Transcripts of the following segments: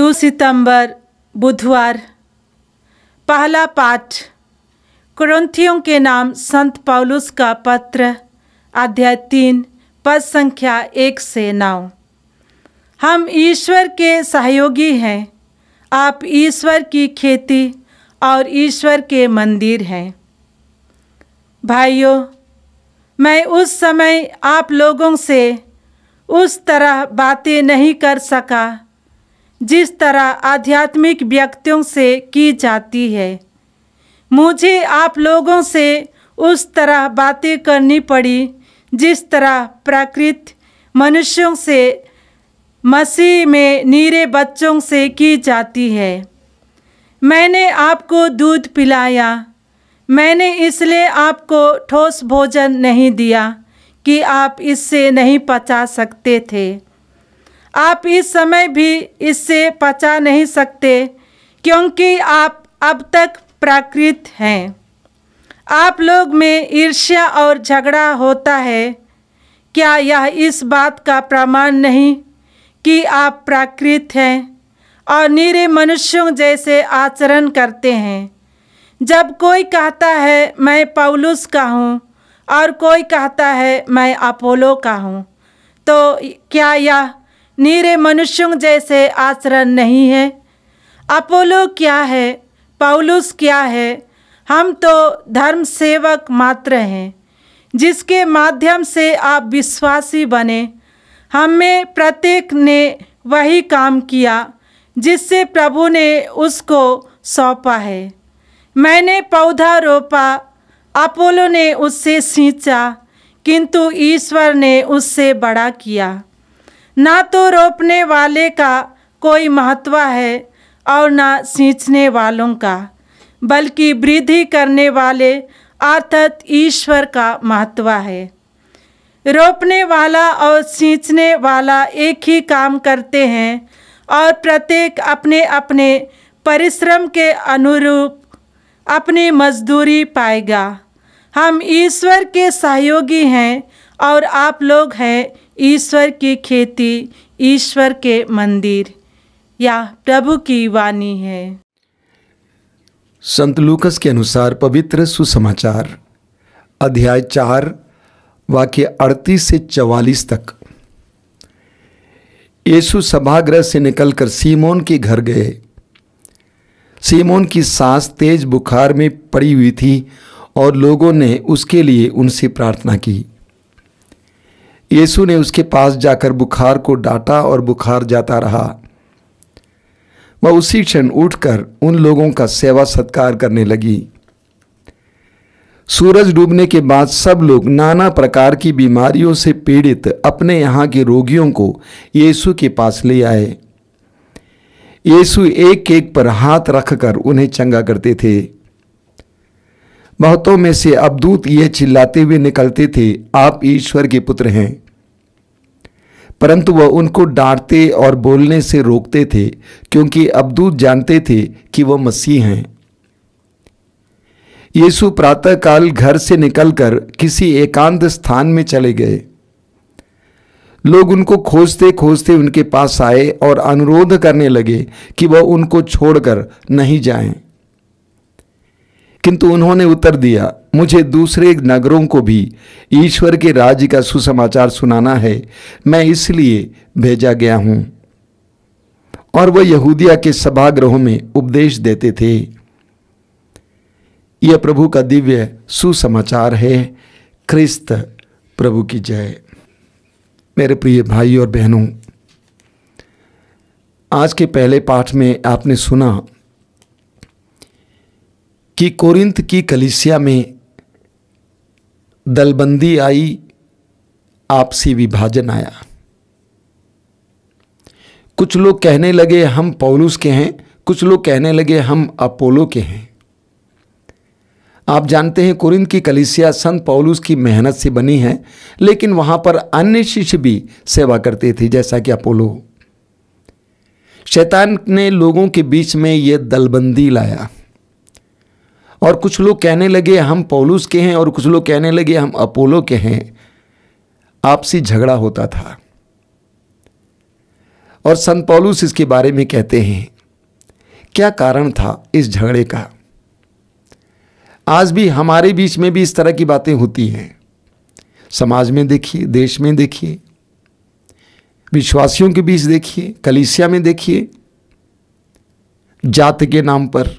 दो सितंबर बुधवार पहला पाठ क्रंथियों के नाम संत पौलुस का पत्र अध्याय तीन पद संख्या एक से नौ हम ईश्वर के सहयोगी हैं आप ईश्वर की खेती और ईश्वर के मंदिर हैं भाइयों मैं उस समय आप लोगों से उस तरह बातें नहीं कर सका जिस तरह आध्यात्मिक व्यक्तियों से की जाती है मुझे आप लोगों से उस तरह बातें करनी पड़ी जिस तरह प्रकृत मनुष्यों से मसीह में नीरे बच्चों से की जाती है मैंने आपको दूध पिलाया मैंने इसलिए आपको ठोस भोजन नहीं दिया कि आप इससे नहीं पचा सकते थे आप इस समय भी इससे बचा नहीं सकते क्योंकि आप अब तक प्राकृत हैं आप लोग में ईर्ष्या और झगड़ा होता है क्या यह इस बात का प्रमाण नहीं कि आप प्राकृत हैं और निरे मनुष्यों जैसे आचरण करते हैं जब कोई कहता है मैं पौलुस का हूँ और कोई कहता है मैं अपोलो का हूँ तो क्या यह नीरे मनुष्यों जैसे आचरण नहीं है अपोलो क्या है पौलुस क्या है हम तो धर्म सेवक मात्र हैं जिसके माध्यम से आप विश्वासी बने हम में प्रत्येक ने वही काम किया जिससे प्रभु ने उसको सौंपा है मैंने पौधा रोपा अपोलो ने उससे सींचा किंतु ईश्वर ने उससे बड़ा किया ना तो रोपने वाले का कोई महत्व है और ना सींचने वालों का बल्कि वृद्धि करने वाले अर्थात ईश्वर का महत्व है रोपने वाला और सींचने वाला एक ही काम करते हैं और प्रत्येक अपने अपने परिश्रम के अनुरूप अपनी मजदूरी पाएगा हम ईश्वर के सहयोगी हैं और आप लोग हैं ईश्वर की खेती ईश्वर के मंदिर या प्रभु की वाणी है संत लूकस के अनुसार पवित्र सुसमाचार अध्याय चार वाक्य अड़तीस से चवालीस तक येसु सभागृह से निकलकर सीमोन के घर गए सीमोन की सांस तेज बुखार में पड़ी हुई थी और लोगों ने उसके लिए उनसे प्रार्थना की यीशु ने उसके पास जाकर बुखार को डांटा और बुखार जाता रहा वह उसी क्षण उठकर उन लोगों का सेवा सत्कार करने लगी सूरज डूबने के बाद सब लोग नाना प्रकार की बीमारियों से पीड़ित अपने यहाँ के रोगियों को यीशु के पास ले आए यीशु एक एक पर हाथ रखकर उन्हें चंगा करते थे बहुतों में से अबदूत ये चिल्लाते हुए निकलते थे आप ईश्वर के पुत्र हैं परंतु वह उनको डांटते और बोलने से रोकते थे क्योंकि अबदूत जानते थे कि वह मसीह हैं यीशु प्रातःकाल घर से निकलकर किसी एकांत स्थान में चले गए लोग उनको खोजते खोजते उनके पास आए और अनुरोध करने लगे कि वह उनको छोड़कर नहीं जाएं। किंतु उन्होंने उत्तर दिया मुझे दूसरे नगरों को भी ईश्वर के राज्य का सुसमाचार सुनाना है मैं इसलिए भेजा गया हूं और वह यहूदिया के सभागृहों में उपदेश देते थे यह प्रभु का दिव्य सुसमाचार है क्रिस्त प्रभु की जय मेरे प्रिय भाई और बहनों आज के पहले पाठ में आपने सुना कि कोरिंथ की कलिसिया में दलबंदी आई आपसी विभाजन आया कुछ लोग कहने लगे हम पौलुस के हैं कुछ लोग कहने लगे हम अपोलो के हैं आप जानते हैं कुरिंद की कलिसिया संत पौलुस की मेहनत से बनी है लेकिन वहां पर अन्य शिष्य भी सेवा करते थे जैसा कि अपोलो शैतान ने लोगों के बीच में यह दलबंदी लाया और कुछ लोग कहने लगे हम पोलूस के हैं और कुछ लोग कहने लगे हम अपोलो के हैं आपसी झगड़ा होता था और संत पौलूस इसके बारे में कहते हैं क्या कारण था इस झगड़े का आज भी हमारे बीच में भी इस तरह की बातें होती हैं समाज में देखिए देश में देखिए विश्वासियों के बीच देखिए कलिसिया में देखिए जात के नाम पर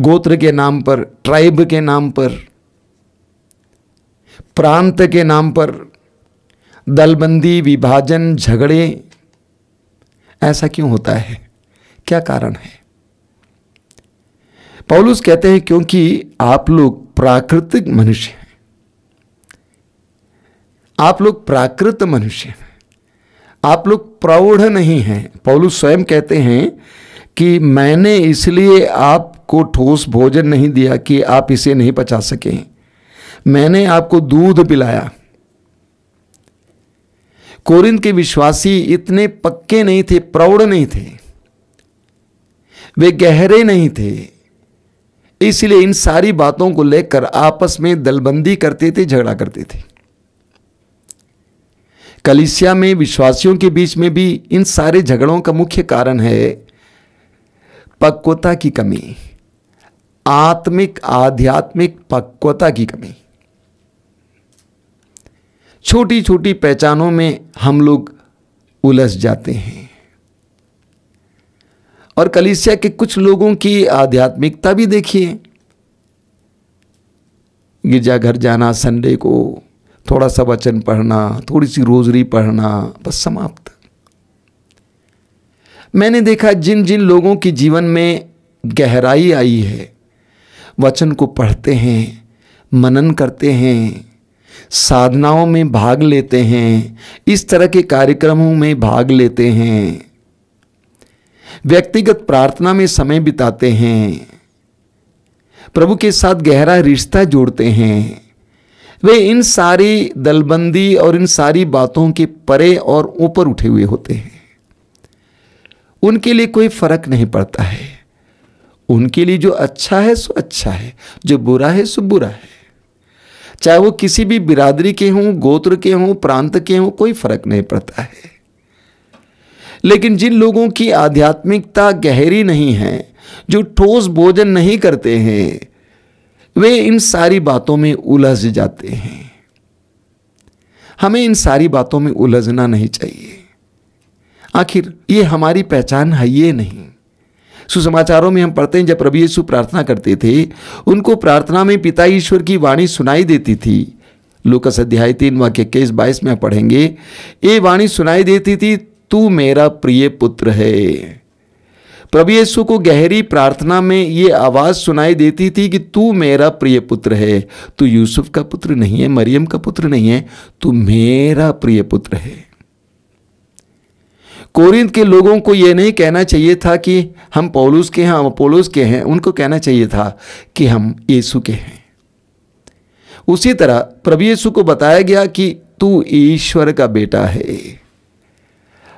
गोत्र के नाम पर ट्राइब के नाम पर प्रांत के नाम पर दलबंदी विभाजन झगड़े ऐसा क्यों होता है क्या कारण है पौलुस कहते हैं क्योंकि आप लोग प्राकृतिक मनुष्य हैं आप लोग प्राकृत मनुष्य हैं आप लोग प्रौढ़ नहीं हैं पौलुस स्वयं कहते हैं कि मैंने इसलिए आप आपको ठोस भोजन नहीं दिया कि आप इसे नहीं पचा सके मैंने आपको दूध पिलाया कोरिंद के विश्वासी इतने पक्के नहीं थे प्रौढ़ नहीं थे वे गहरे नहीं थे इसलिए इन सारी बातों को लेकर आपस में दलबंदी करते थे झगड़ा करते थे कलिसिया में विश्वासियों के बीच में भी इन सारे झगड़ों का मुख्य कारण है पक्वता की कमी आत्मिक आध्यात्मिक पक्वता की कमी छोटी छोटी पहचानों में हम लोग उलझ जाते हैं और कलिसिया के कुछ लोगों की आध्यात्मिकता भी देखिए गिरजाघर जाना संडे को थोड़ा सा वचन पढ़ना थोड़ी सी रोजरी पढ़ना बस समाप्त मैंने देखा जिन जिन लोगों के जीवन में गहराई आई है वचन को पढ़ते हैं मनन करते हैं साधनाओं में भाग लेते हैं इस तरह के कार्यक्रमों में भाग लेते हैं व्यक्तिगत प्रार्थना में समय बिताते हैं प्रभु के साथ गहरा रिश्ता जोड़ते हैं वे इन सारी दलबंदी और इन सारी बातों के परे और ऊपर उठे हुए होते हैं उनके लिए कोई फर्क नहीं पड़ता है उनके लिए जो अच्छा है सो अच्छा है जो बुरा है सो बुरा है चाहे वो किसी भी बिरादरी के हों गोत्र के हों प्रांत के हों कोई फर्क नहीं पड़ता है लेकिन जिन लोगों की आध्यात्मिकता गहरी नहीं है जो ठोस भोजन नहीं करते हैं वे इन सारी बातों में उलझ जाते हैं हमें इन सारी बातों में उलझना नहीं चाहिए आखिर ये हमारी पहचान है ये नहीं सुसमाचारों में हम पढ़ते हैं जब प्रभु यीशु प्रार्थना करते थे उनको प्रार्थना में पिता ईश्वर की वाणी सुनाई देती थी लूकस अध्याय तीन वाक्य इक्कीस बाईस में पढ़ेंगे ये वाणी सुनाई देती थी तू मेरा प्रिय पुत्र है प्रभु यीशु को गहरी प्रार्थना में ये आवाज़ सुनाई देती थी कि तू मेरा प्रिय पुत्र है तू यूसुफ का पुत्र नहीं है मरियम का पुत्र नहीं है तू मेरा प्रिय पुत्र है कोरिंद के लोगों को ये नहीं कहना चाहिए था कि हम पोलूस के हैं हम अपोलोस के हैं उनको कहना चाहिए था कि हम यीशु के हैं उसी तरह प्रभु यीशु को बताया गया कि तू ईश्वर का बेटा है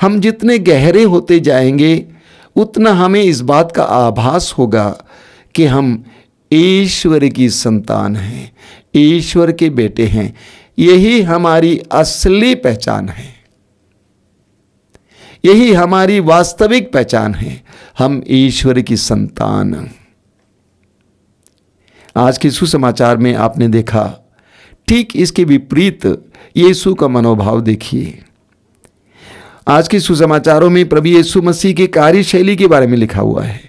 हम जितने गहरे होते जाएंगे उतना हमें इस बात का आभास होगा कि हम ईश्वर की संतान हैं ईश्वर के बेटे हैं यही हमारी असली पहचान है यही हमारी वास्तविक पहचान है हम ईश्वर की संतान आज के सुसमाचार में आपने देखा ठीक इसके विपरीत यीशु का मनोभाव देखिए आज के सुसमाचारों में प्रभु यीशु मसीह की कार्यशैली के बारे में लिखा हुआ है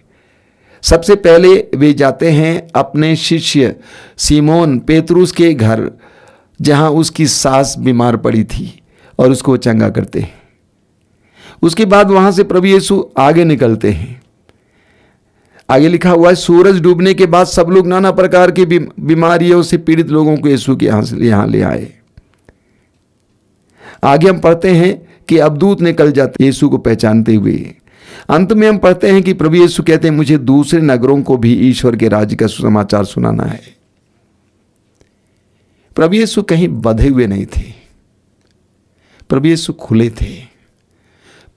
सबसे पहले वे जाते हैं अपने शिष्य सीमोन पेतरूस के घर जहां उसकी सास बीमार पड़ी थी और उसको चंगा करते हैं उसके बाद वहां से प्रभु येसु आगे निकलते हैं आगे लिखा हुआ है सूरज डूबने के बाद सब लोग नाना प्रकार की बीमारियों से पीड़ित लोगों को यीशु के यहां से यहां ले आए आगे हम पढ़ते हैं कि अबदूत निकल जाते यीशु को पहचानते हुए अंत में हम पढ़ते हैं कि प्रभु यीशु कहते हैं मुझे दूसरे नगरों को भी ईश्वर के राज्य का सुसमाचार सुनाना है प्रभु यीशु कहीं बधे हुए नहीं थे प्रभु यीशु खुले थे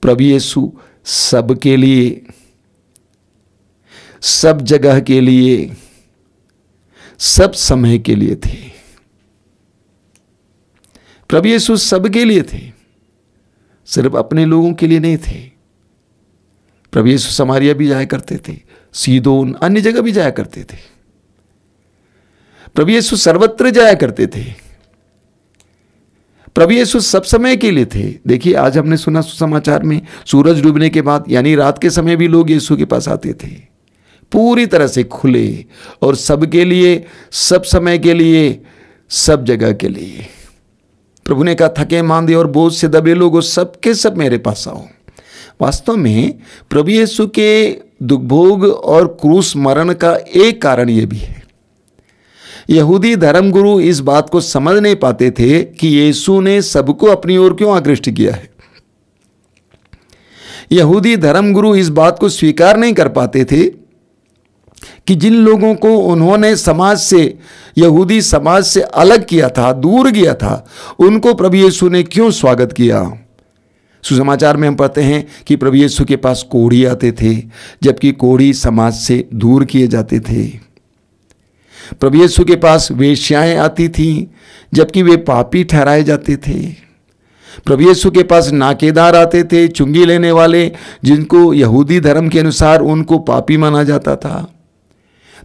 प्रभु यीशु सबके लिए सब जगह के लिए सब समय के लिए थे प्रभु यीशु सबके लिए थे सिर्फ अपने लोगों के लिए नहीं थे प्रभु यीशु समारिया भी जाया करते थे सीदोन अन्य जगह भी जाया करते थे प्रभु यीशु सर्वत्र जाया करते थे प्रभु यीशु सब समय के लिए थे देखिए आज हमने सुना सुसमाचार में सूरज डूबने के बाद यानी रात के समय भी लोग यीशु के पास आते थे पूरी तरह से खुले और सबके लिए सब समय के लिए सब जगह के लिए प्रभु ने कहा थके मांदे और बोझ से दबे लोग सबके सब मेरे पास आओ वास्तव में प्रभु यीशु के दुखभोग और क्रूस मरण का एक कारण ये भी है यहूदी धर्मगुरु इस बात को समझ नहीं पाते थे कि यीशु ने सबको अपनी ओर क्यों आकृष्ट किया है यहूदी धर्मगुरु इस बात को स्वीकार नहीं कर पाते थे कि जिन लोगों को उन्होंने समाज से यहूदी समाज से अलग किया था दूर किया था उनको प्रभु यीशु ने क्यों स्वागत किया सुसमाचार में हम पढ़ते हैं कि प्रभु यीशु के पास कोढ़ी आते थे जबकि कोढ़ी समाज से दूर किए जाते थे प्रभु यीशु के पास वेश्याएं आती थीं जबकि वे पापी ठहराए जाते थे प्रभु यीशु के पास नाकेदार आते थे चुंगी लेने वाले जिनको यहूदी धर्म के अनुसार उनको पापी माना जाता था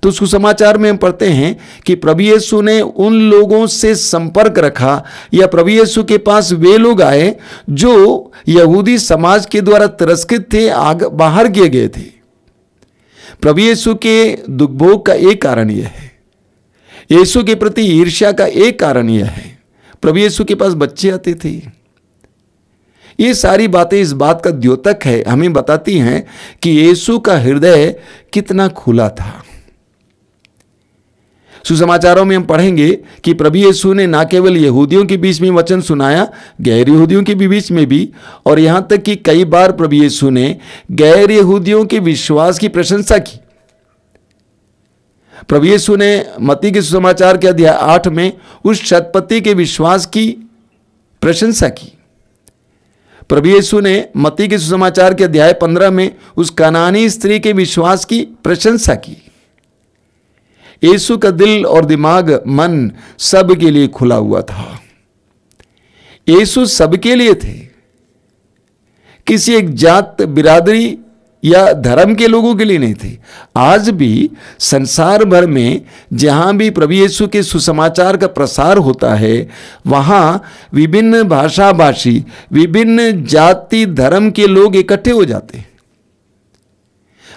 तो उसको समाचार में हम पढ़ते हैं कि प्रभु यीशु ने उन लोगों से संपर्क रखा या प्रभु यीशु के पास वे लोग आए जो यहूदी समाज के द्वारा तिरस्कृत थे आग बाहर किए गए थे प्रभु यीशु के दुखभोग का एक कारण यह है यीशु के प्रति ईर्ष्या का एक कारण यह है प्रभु यीशु के पास बच्चे आते थे ये सारी बातें इस बात का द्योतक है हमें बताती हैं कि यीशु का हृदय कितना खुला था सुसमाचारों में हम पढ़ेंगे कि प्रभु यीशु ने ना केवल यहूदियों के बीच में वचन सुनाया गैर यहूदियों के बीच में भी और यहां तक कि कई बार प्रभु यीशु ने गैर यहूदियों के विश्वास की प्रशंसा की प्रभु यीशु ने मती के सुसमाचार के अध्याय आठ में उस शतपति के विश्वास की प्रशंसा की प्रभु यीशु ने मती के सुसमाचार के अध्याय पंद्रह में उस कनानी स्त्री के विश्वास की प्रशंसा की यीशु का दिल और दिमाग मन सब के लिए खुला हुआ था यीशु सबके लिए थे किसी एक जात बिरादरी या धर्म के लोगों के लिए नहीं थे आज भी संसार भर में जहाँ भी प्रभु यीशु के सुसमाचार का प्रसार होता है वहाँ विभिन्न भाषा भाषी विभिन्न जाति धर्म के लोग इकट्ठे हो जाते हैं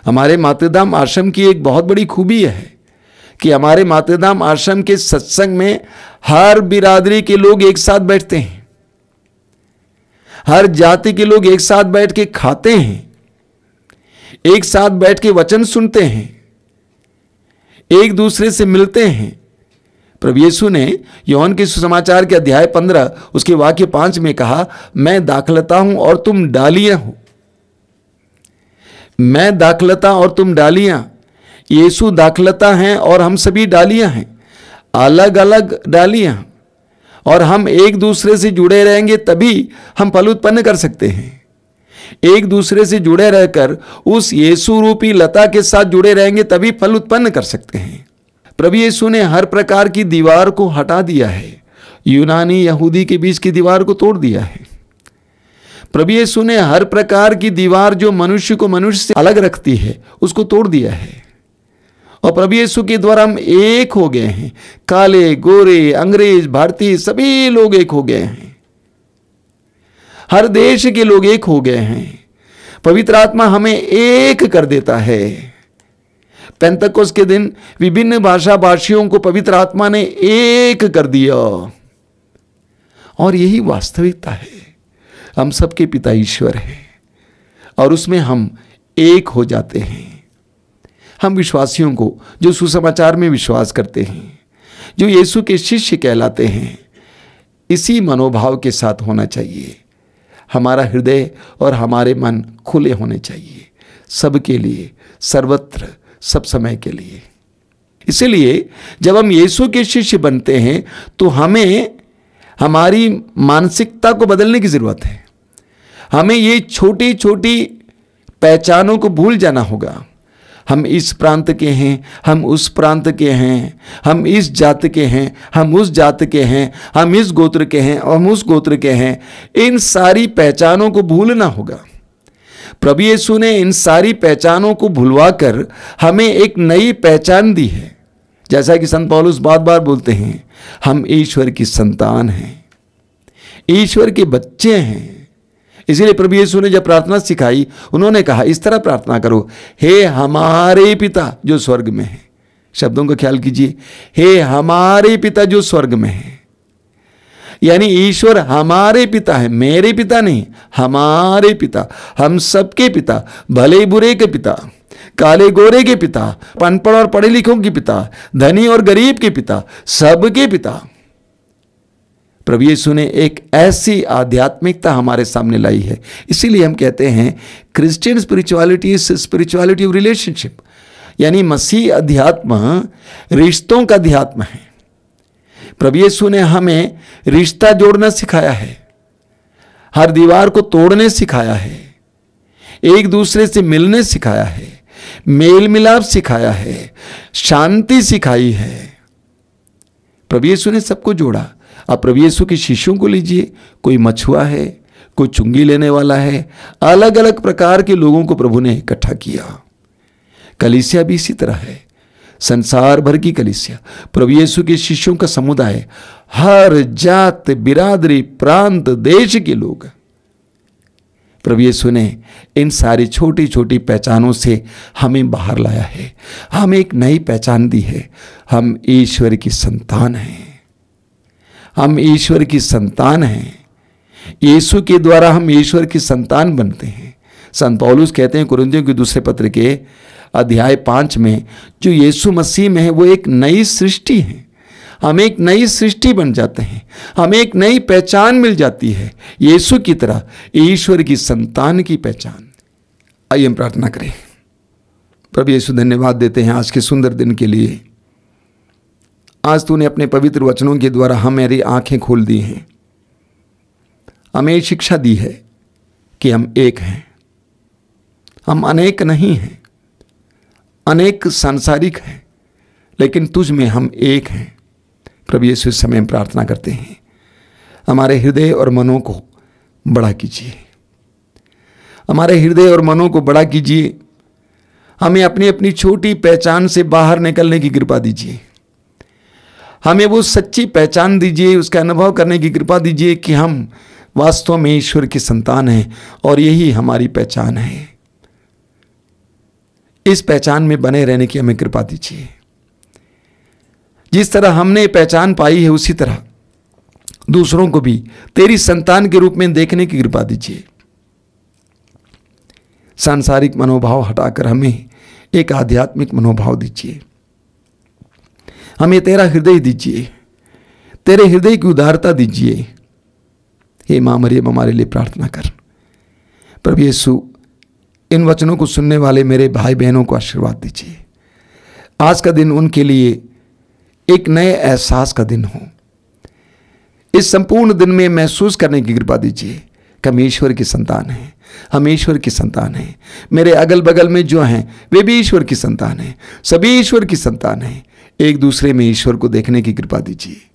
हमारे मातृधाम आश्रम की एक बहुत बड़ी खूबी है कि हमारे मातृधाम आश्रम के सत्संग में हर बिरादरी के लोग एक साथ बैठते हैं हर जाति के लोग एक साथ बैठ के खाते हैं एक साथ बैठ के वचन सुनते हैं एक दूसरे से मिलते हैं प्रभु येसु ने यौन के सुसमाचार के अध्याय पंद्रह उसके वाक्य पांच में कहा मैं दाखलता हूं और तुम डालियां हो मैं दाखलता और तुम डालियां येसु दाखलता हैं और हम सभी डालियां हैं अलग अलग डालियां और हम एक दूसरे से जुड़े रहेंगे तभी हम फल उत्पन्न कर सकते हैं एक दूसरे से जुड़े रहकर उस येसु रूपी लता के साथ जुड़े रहेंगे तभी फल उत्पन्न कर सकते हैं प्रभु येसु ने हर प्रकार की दीवार को हटा दिया है यूनानी यहूदी के बीच की दीवार को तोड़ दिया है प्रभु येसु ने हर प्रकार की दीवार जो मनुष्य को मनुष्य से अलग रखती है उसको तोड़ दिया है और प्रभु येसु के द्वारा हम एक हो गए हैं काले गोरे अंग्रेज भारतीय सभी लोग एक हो गए हैं हर देश के लोग एक हो गए हैं पवित्र आत्मा हमें एक कर देता है पेंतकोस के दिन विभिन्न भाषा भाषियों को पवित्र आत्मा ने एक कर दिया और यही वास्तविकता है हम सबके पिता ईश्वर है और उसमें हम एक हो जाते हैं हम विश्वासियों को जो सुसमाचार में विश्वास करते हैं जो यीशु के शिष्य कहलाते हैं इसी मनोभाव के साथ होना चाहिए हमारा हृदय और हमारे मन खुले होने चाहिए सबके लिए सर्वत्र सब समय के लिए इसलिए जब हम यीशु के शिष्य बनते हैं तो हमें हमारी मानसिकता को बदलने की ज़रूरत है हमें ये छोटी छोटी पहचानों को भूल जाना होगा हम इस प्रांत के हैं हम उस प्रांत के हैं हम इस जात के हैं हम उस जात के हैं हम इस गोत्र के हैं हम उस गोत्र के हैं इन सारी पहचानों को भूलना होगा प्रभु यीशु ने इन सारी पहचानों को भुलवाकर हमें एक नई पहचान दी है जैसा कि संत पौलुस बार बार बोलते हैं हम ईश्वर की संतान हैं ईश्वर के बच्चे हैं इसीलिए प्रभु यीशु ने जब प्रार्थना सिखाई उन्होंने कहा इस तरह प्रार्थना करो हे हमारे पिता जो स्वर्ग में है शब्दों का ख्याल कीजिए हे हमारे पिता जो स्वर्ग में है यानी ईश्वर हमारे पिता है मेरे पिता नहीं हमारे पिता हम सबके पिता भले बुरे के पिता काले गोरे के पिता पनपड़ और पढ़े लिखों के पिता धनी और गरीब के पिता सबके पिता प्रभु यीशु ने एक ऐसी आध्यात्मिकता हमारे सामने लाई है इसीलिए हम कहते हैं Christian spirituality is spirituality of relationship यानी मसीह अध्यात्म रिश्तों का अध्यात्म है प्रभु यीशु ने हमें रिश्ता जोड़ना सिखाया है हर दीवार को तोड़ने सिखाया है एक दूसरे से मिलने सिखाया है मेल मिलाप सिखाया है शांति सिखाई है प्रभु यीशु ने सबको जोड़ा आप प्रभु येसु के शिष्यों को लीजिए कोई मछुआ है कोई चुंगी लेने वाला है अलग अलग प्रकार के लोगों को प्रभु ने इकट्ठा किया कलिसिया भी इसी तरह है संसार भर की कलिसिया प्रभु येसु के शिष्यों का समुदाय हर जात बिरादरी प्रांत देश के लोग प्रभु येसु ने इन सारी छोटी छोटी पहचानों से हमें बाहर लाया है हमें एक नई पहचान दी है हम ईश्वर की संतान हैं हम ईश्वर की संतान हैं यीशु के द्वारा हम ईश्वर की संतान बनते हैं संत पौलुस कहते हैं कुरुंदियों के दूसरे पत्र के अध्याय पाँच में जो यीशु मसीह में है वो एक नई सृष्टि है हम एक नई सृष्टि बन जाते हैं हमें एक नई पहचान मिल जाती है यीशु की तरह ईश्वर की संतान की पहचान आइए हम प्रार्थना करें प्रभु यीशु धन्यवाद देते हैं आज के सुंदर दिन के लिए आज तूने अपने पवित्र वचनों के द्वारा हम मेरी आंखें खोल दी हैं हमें शिक्षा दी है कि हम एक हैं हम अनेक नहीं हैं अनेक सांसारिक हैं लेकिन तुझ में हम एक हैं प्रभु यीशु इस समय प्रार्थना करते हैं हमारे हृदय और मनों को बड़ा कीजिए हमारे हृदय और मनों को बड़ा कीजिए हमें अपनी अपनी छोटी पहचान से बाहर निकलने की कृपा दीजिए हमें वो सच्ची पहचान दीजिए उसका अनुभव करने की कृपा दीजिए कि हम वास्तव में ईश्वर की संतान हैं और यही हमारी पहचान है इस पहचान में बने रहने की हमें कृपा दीजिए जिस तरह हमने पहचान पाई है उसी तरह दूसरों को भी तेरी संतान के रूप में देखने की कृपा दीजिए सांसारिक मनोभाव हटाकर हमें एक आध्यात्मिक मनोभाव दीजिए हमें तेरा हृदय दीजिए तेरे हृदय की उदारता दीजिए हे माँ मरियम हमारे लिए प्रार्थना कर प्रभु यीशु इन वचनों को सुनने वाले मेरे भाई बहनों को आशीर्वाद दीजिए आज का दिन उनके लिए एक नए एहसास का दिन हो इस संपूर्ण दिन में महसूस करने की कृपा दीजिए कि हम ईश्वर की संतान है हम ईश्वर की संतान हैं मेरे अगल बगल में जो हैं वे भी ईश्वर की संतान हैं सभी ईश्वर की संतान हैं एक दूसरे में ईश्वर को देखने की कृपा दीजिए